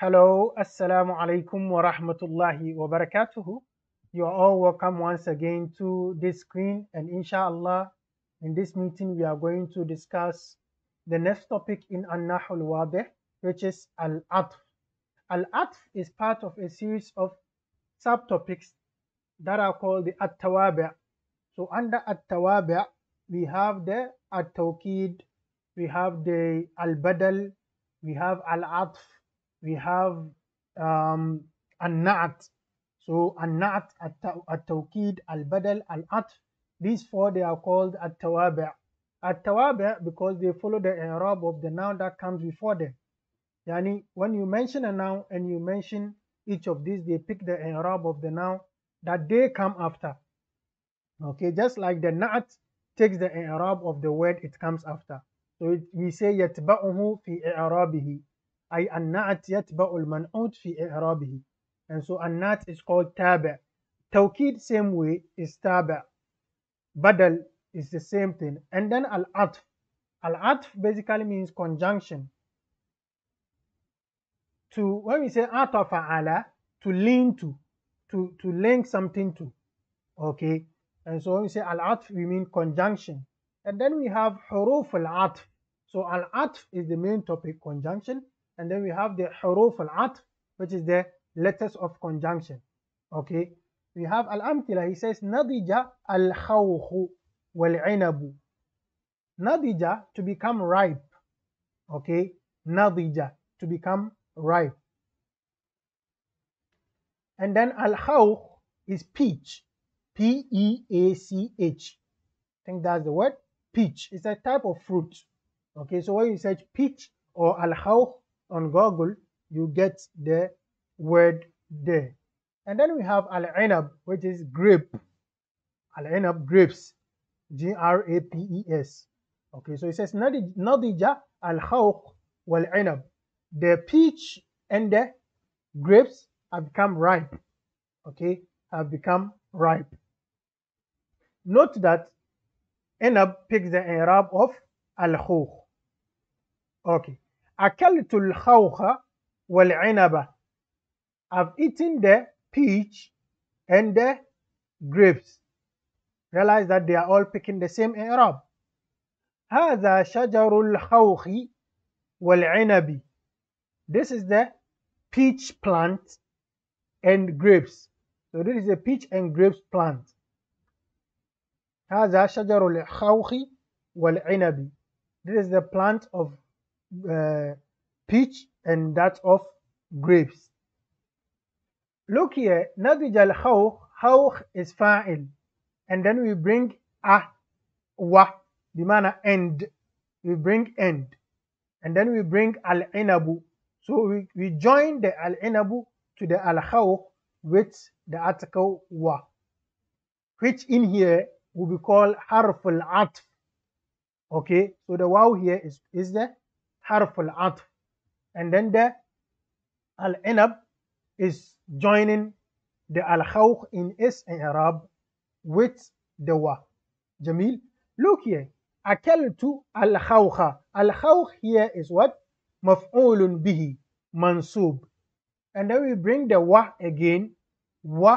Hello, Assalamu alaikum wa rahmatullahi wa barakatuhu. You are all welcome once again to this screen, and inshallah, in this meeting, we are going to discuss the next topic in An-Nahul Wadih, which is Al-Atf. Al-Atf is part of a series of subtopics that are called the At-Tawabi'. So, under At-Tawabi', we have the At-Tawqid, we have the Al-Badal, we have Al-Atf, we have um, at so al-badal, al العطف these four they are called at التوابع because they follow the i'rab of the noun that comes before them yani when you mention a noun and you mention each of these they pick the i'rab of the noun that they come after okay just like the na'at takes the i'rab of the word it comes after so it, we say yatba'uhu fi i'rabihi أي النعت يتبع المنعوت في إعرابه and so النعت is called تابع توكيد same way is تابع بدل is the same thing and then العطف العطف basically means conjunction to when we say عطف على to lean to to to link something to okay and so when we say العطف we mean conjunction and then we have حروف العطف so العطف is the main topic conjunction and then we have the حروف al which is the letters of conjunction okay we have al-amthila he says nadija al-khawkhu wal nadija to become ripe okay nadija to become ripe and then al is peach p e a c h i think that's the word peach it's a type of fruit okay so when you search peach or al-khawkh on Google, you get the word there. And then we have al-inab, which is grape. Al-inab grapes, G-R-A-P-E-S. Okay, so it says nadija al-khawq wal-inab. The peach and the grapes have become ripe. Okay, have become ripe. Note that inab picks the Arab of al-khawq. Okay, أكلت الخوخ والعنب I've eaten the peach and the grapes realize that they are all picking the same إعراب هذا شجر الخوخ والعنب This is the peach plant and grapes. So this is a peach and grapes plant. هذا شجر الخوخ والعنب. This is the plant of uh, peach and that of grapes. Look here, نضج الخوخ خوخ is فاعل and then we bring a wa manner end we bring end and then we bring al-inabu so we, we join the al-inabu to the al-khawq with the article wa which in here will be called harf al-atf okay so the wow here is is the harf al-atf and then the al-inab is joining the al-khawq in its arab with the wa jamil look here akaltu al-khawqa al-khawq here is what maf'ulun bihi mansub and then we bring the wa again wa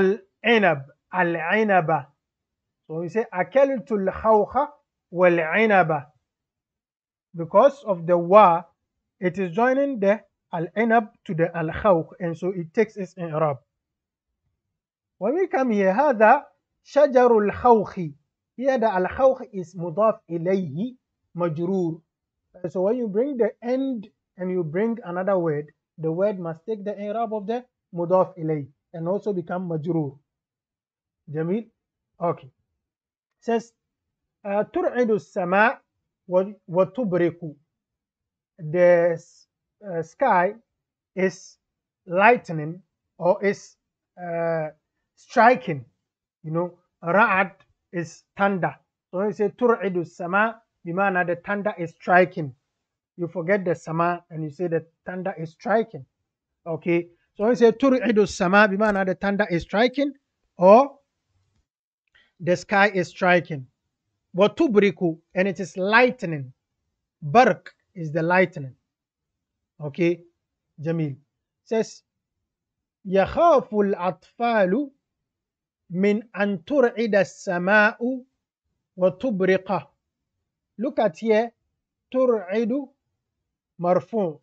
al-inab al-inaba so we say akaltu al-khawqa والعنب because of the wa it is joining the al-inab to the al-khawq and so it takes its i'rab when we come here هذا شجر الخوخ here the al-khawq is mudaf ilayhi majrur so when you bring the end and you bring another word the word must take the i'rab of the mudaf ilayhi and also become majrur jamil okay Says. ترعد السماء وتبرك the sky is lightning or is uh, striking you know ra'ad is thunder so when you say tur'idu sama bimana the thunder is striking you forget the sama and you say the thunder is striking okay so when you say tur'idu sama bimana the thunder is striking or the sky is striking Watubriku, and it is lightning. Bark is the lightning. Okay, Jamil says, يخاف الأطفال من أن ترعد السماء وتبرقه. Look at here, ترعد مرفوع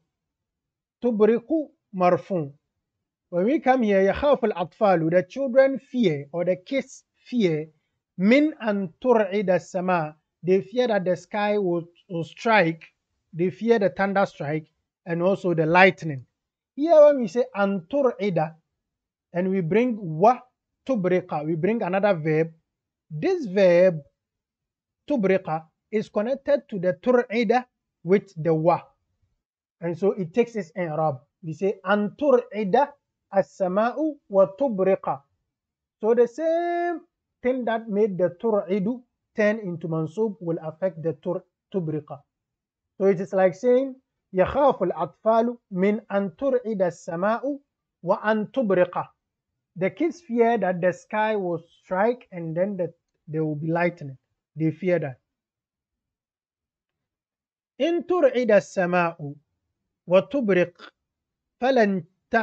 تبرق مرفوع When we come here, يخاف الأطفال, the children fear or the kids fear Min and tur'ida sama, they fear that the sky will, will strike, they fear the thunder strike and also the lightning. Here when we say antur'ida and we bring wa tubriqa, we bring another verb. This verb tubriqa is connected to the tur'ida with the wa. And so it takes its i'rab. We say antur'ida as-sama'u wa tubriqa. So the same thing that made the tur idu turn into mansub will affect the tur tubriqa. So it is like saying يخاف الأطفال من أن ترعد السماء وأن تبرق. The kids fear that the sky will strike and then the, there will be lightning. They fear that. إن ترعد السماء وتبرق فلن ت...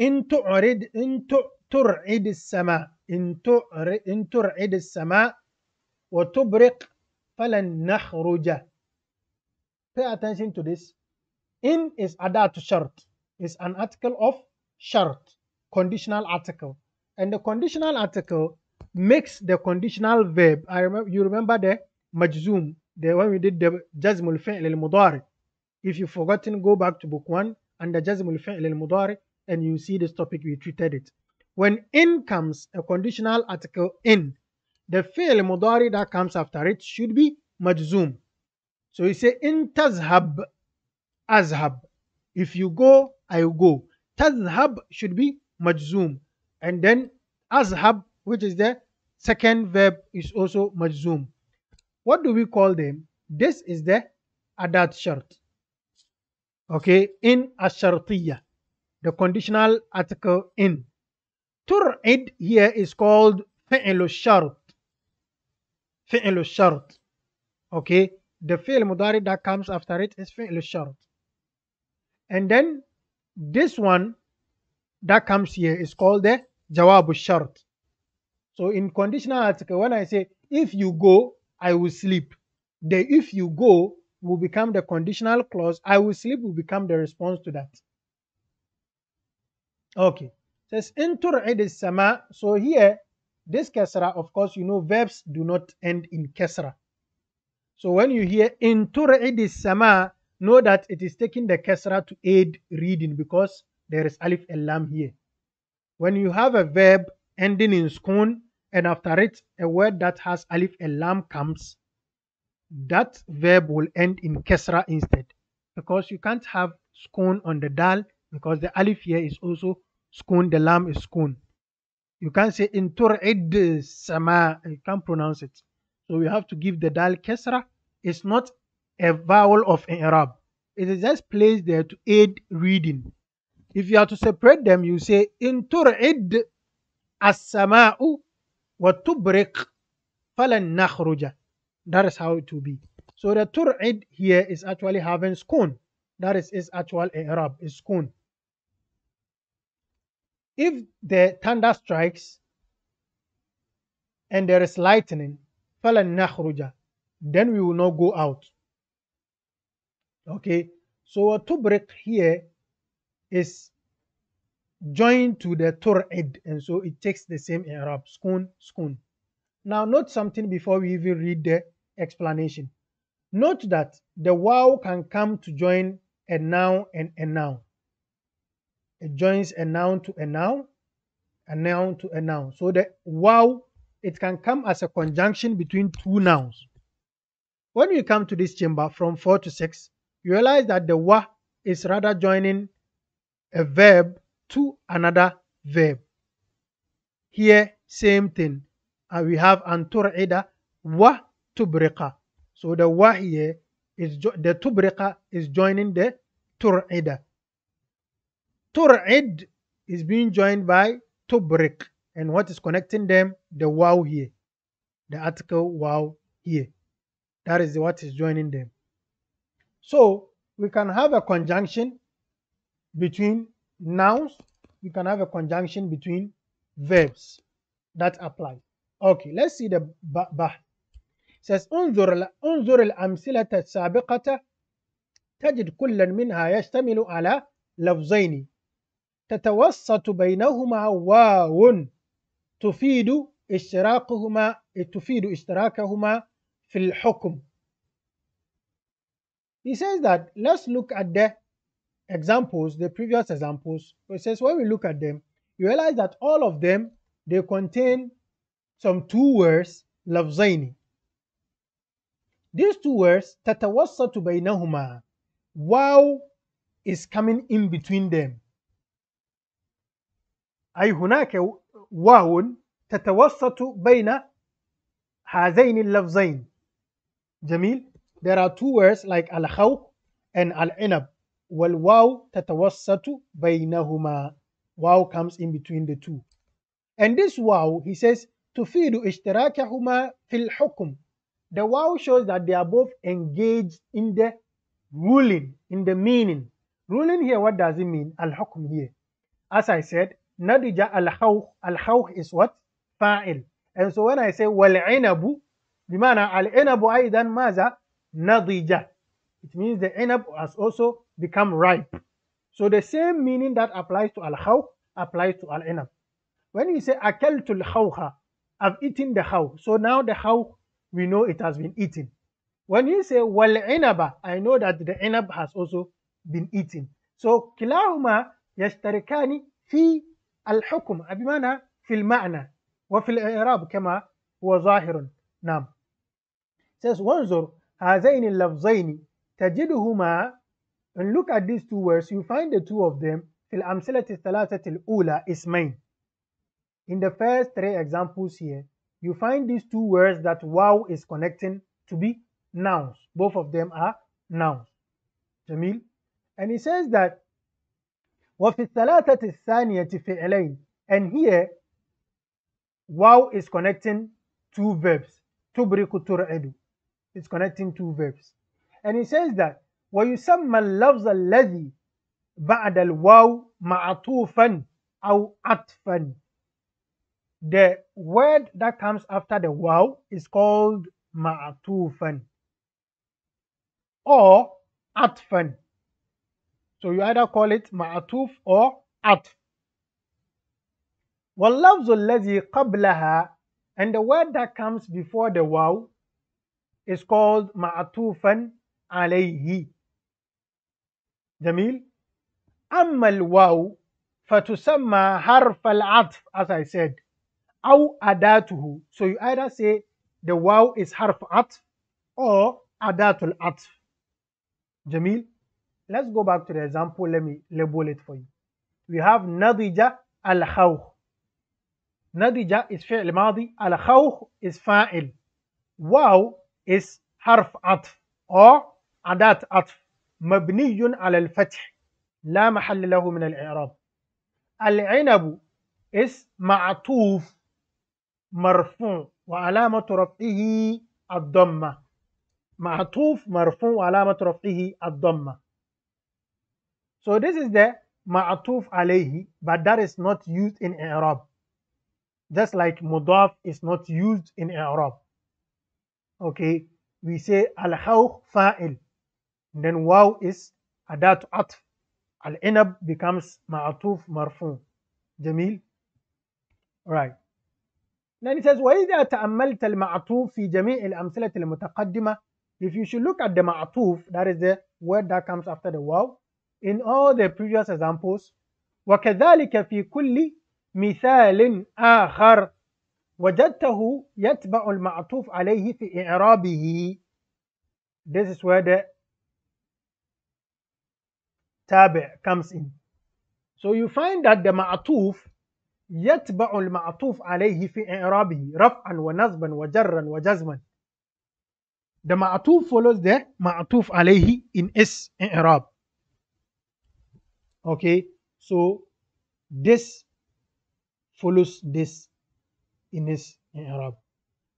إن تعرد إن ت... ترعد السماء إن ترعد السماء وتبرق فلن نخرج Pay attention to this. In is adat shart. It's an article of shart, conditional article. And the conditional article makes the conditional verb. I remember you remember the majzum, the when we did the jazmul fi'l al-mudari. If you've forgotten, go back to book one and the jazmul fi'l al-mudari and you see this topic we treated it. When in comes a conditional article in, the fa'il mudari that comes after it should be majzum. So you say in tazhab, azhab. If you go, I go. Tazhab should be majzum. And then azhab, which is the second verb, is also majzum. What do we call them? This is the adat shart. Okay, in ashartiya, the conditional article in tur'id here is called fi'lu shart. Fi'lu shart. Okay, the fi'l mudari that comes after it is fi'lu shart. And then this one that comes here is called the jawabu shart. So in conditional article, when I say if you go, I will sleep, the if you go will become the conditional clause, I will sleep will become the response to that. Okay says sama so here this kasra of course you know verbs do not end in kasra so when you hear edis sama know that it is taking the kasra to aid reading because there is alif and lam here when you have a verb ending in skun and after it a word that has alif and lam comes that verb will end in kasra instead because you can't have skun on the dal because the alif here is also Sukun, the lamb is sukun. You can't say in tur'id sama. You can't pronounce it. So we have to give the dal kesra. It's not a vowel of an Arab. It is just placed there to aid reading. If you are to separate them, you say in tur'id as-sama'u wa tubriq falan nakhruja. That is how it will be. So the tur'id here is actually having scone. That is its actual Arab, is scone if the thunder strikes and there is lightning, فَلَنْ Then we will not go out. Okay, so a break here is joined to the tur'id, and so it takes the same in Arab, skun, skun. Now note something before we even read the explanation. Note that the wow can come to join a noun and a noun it joins a noun to a noun, a noun to a noun. So the wow, it can come as a conjunction between two nouns. When you come to this chamber from 4 to 6, you realize that the wa is rather joining a verb to another verb. Here, same thing. Uh, we have anturida wa tubriqa. So the wa here is the tubriqa is joining the turida. Tur'id is being joined by Tubrik. And what is connecting them? The wow here. The article wow here. That is what is joining them. So we can have a conjunction between nouns. We can have a conjunction between verbs that apply. Okay, let's see the ba. bah. It says, انظر انظر الأمثلة السابقة تجد كلا منها يشتمل على لفظين تتوسط بينهما واو تفيد اشتراكهما تفيد اشتراكهما في الحكم he says that let's look at the examples, the previous examples. He says when we look at them, you realize that all of them, they contain some two words, lafzaini. These two words, tatawassatu bainahuma, wow is coming in between them. أي هناك واو تتوسط بين هذين اللفظين جميل there are two words like الخوف and العنب والواو تتوسط بينهما واو comes in between the two and this واو he says تفيد اشتراكهما في الحكم the واو shows that they are both engaged in the ruling, in the meaning. Ruling here, what does it mean? الحكم here. As I said, Nadija al-hawh, al-hawh is what? Fa'il. And so when I say wal-inabu, بمعنى al-inabu أيضا It means the inab has also become ripe. So the same meaning that applies to al-hawh applies to al-inab. When you say tul hawha, I've eaten the hawh. So now the hawh, we know it has been eaten. When you say wal inaba, I know that the inab has also been eaten. So kilahuma yashtarikani fi الحكم بمعنى في المعنى وفي الإعراب كما هو ظاهر نعم says وانظر هذين اللفظين تجدهما and look at these two words you find the two of them في الأمثلة الثلاثة الأولى اسمين in the first three examples here you find these two words that wow is connecting to be nouns both of them are nouns جميل. and he says that وفي الثلاثة الثانية فعلين and here wow is connecting two verbs تبرك ترعد it's connecting two verbs and he says that ويسمى اللفظ الذي بعد الواو معطوفا أو عطفا the word that comes after the wow is called ma'atufan or atfan so you either call it ma'atuf or at. وَاللَّفْزُ الَّذِي قَبْلَهَا And the word that comes before the wow is called ma'atufan alayhi. جميل أما الواو فتسمى حرف العطف as I said أو adatuhu. so you either say the waw is harf عطف or adatul at. جميل Let's go back to the example. Let me label it for you. We have نضج الخوخ. نضج is فعل ماضي. الخوخ is فاعل. واو is حرف عطف أو أداة عطف مبني على الفتح لا محل له من الإعراب. العنب is معطوف مرفوع وعلامة رفعه الضمة معطوف مرفوع وعلامة رفعه الضمة So this is the ma'atuf alayhi, but that is not used in Arab. Just like mudaf is not used in Arab. Okay, we say al-hawq fa'il. Then waw is adat atf. Al-inab becomes ma'atuf marfu. Jamil. Right. Then it says, وَإِذَا تَأَمَّلْتَ الْمَعْطُوفِ فِي جَمِيعِ الْأَمْثِلَةِ الْمُتَقَدِّمَةِ If you should look at the ma'atuf, that is the word that comes after the waw." in all the previous examples وكذلك في كل مثال آخر وجدته يتبع المعطوف عليه في إعرابه this is where the تابع comes in so you find that the معطوف يتبع المعطوف عليه في إعرابه رفعا ونصبا وجرا وجزما the معطوف follows the معطوف عليه in its إعراب okay so this follows this in this in Arab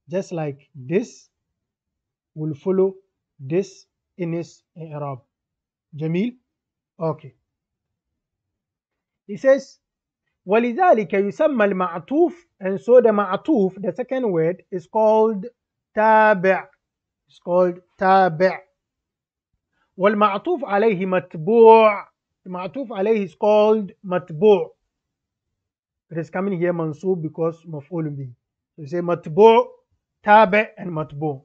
just like this will follow this in this in Arab جميل okay he says ولذلك يسمى المعطوف and so the معطوف the second word is called تابع it's called تابع والمعطوف عليه متبوع ma'tuf alayhi is called matbu'. It is coming here mansub because maf'ul bi. You say matbu', tabi' and matbu'.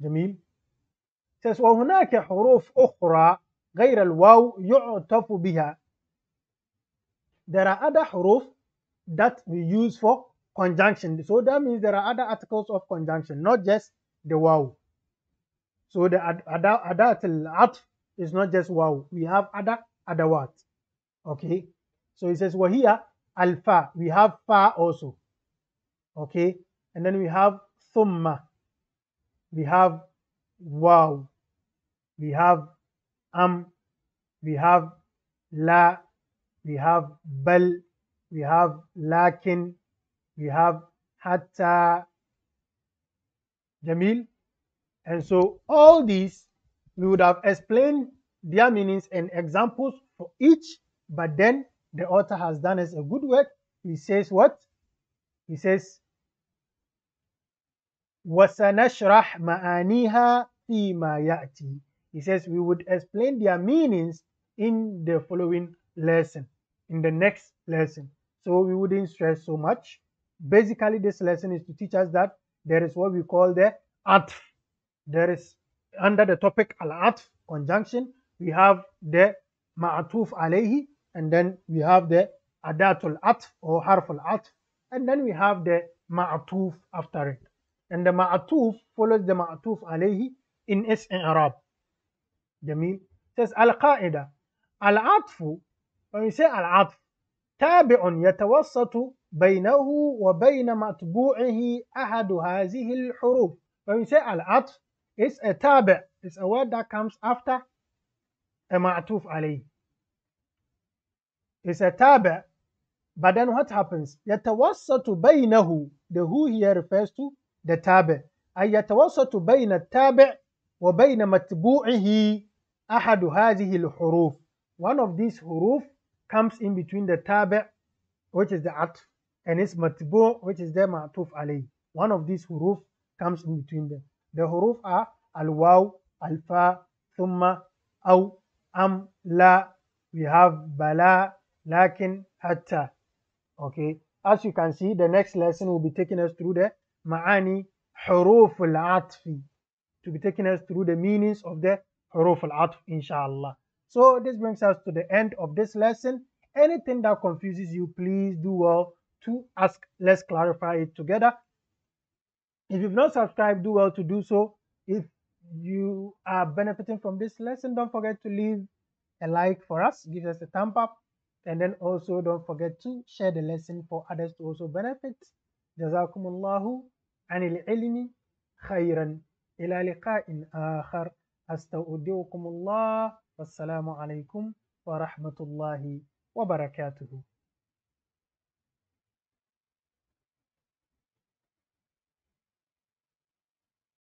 جميل. It says وهناك حروف أخرى غير الواو يعطف بها. There are other حروف that we use for conjunction. So that means there are other articles of conjunction, not just the wow. So the other al atf is not just wow. We have other adawat. Okay, so he says, well, here, alpha. we have fa also. Okay, and then we have thumma, we have wow, we have am, we have la, we have bal, we have lakin, we have hatta, jamil. And so all these we would have explained their meanings and examples for each, but then the author has done us a good work. He says what? He says, وَسَنَشْرَحْ مَعَانِيهَا فِي مَا يَأْتِي He says, we would explain their meanings in the following lesson, in the next lesson. So we wouldn't stress so much. Basically, this lesson is to teach us that there is what we call the atf. There is under the topic al-atf conjunction, we have the ma'atuf alayhi and then we have the adatul atf or harful atf and then we have the ma'atuf after it and the ma'atuf follows the ma'atuf alayhi in its Arab جميل says القاعدة العطف when we say العطف تابع يتوسط بينه وبين مطبوعه أحد هذه الحروف when we say العطف it's a تابع it's a word that comes after معطوف عليه is a tabi but then what happens يتوسط بينه the who here refers to the tabi أي يتوسط بين التابع وبين متبوعه أحد هذه الحروف one of these huruf comes in between the tabi which is the atf and its matbu which is the ma'tuf alayh one of these huruf comes in between them the huruf are al waw al fa thumma aw am, la, we have bala, lakin, hatta. Okay, as you can see, the next lesson will be taking us through the ma'ani huruf al-atfi, to be taking us through the meanings of the huruf al-atf, inshallah. So this brings us to the end of this lesson. Anything that confuses you, please do well to ask. Let's clarify it together. If you've not subscribed, do well to do so. If you are benefiting from this lesson, don't forget to leave a like for us, give us a thumb up, and then also don't forget to share the lesson for others to also benefit. جزاكم الله عن العلم خيرا إلى لقاء آخر أستودعكم الله والسلام عليكم ورحمة الله وبركاته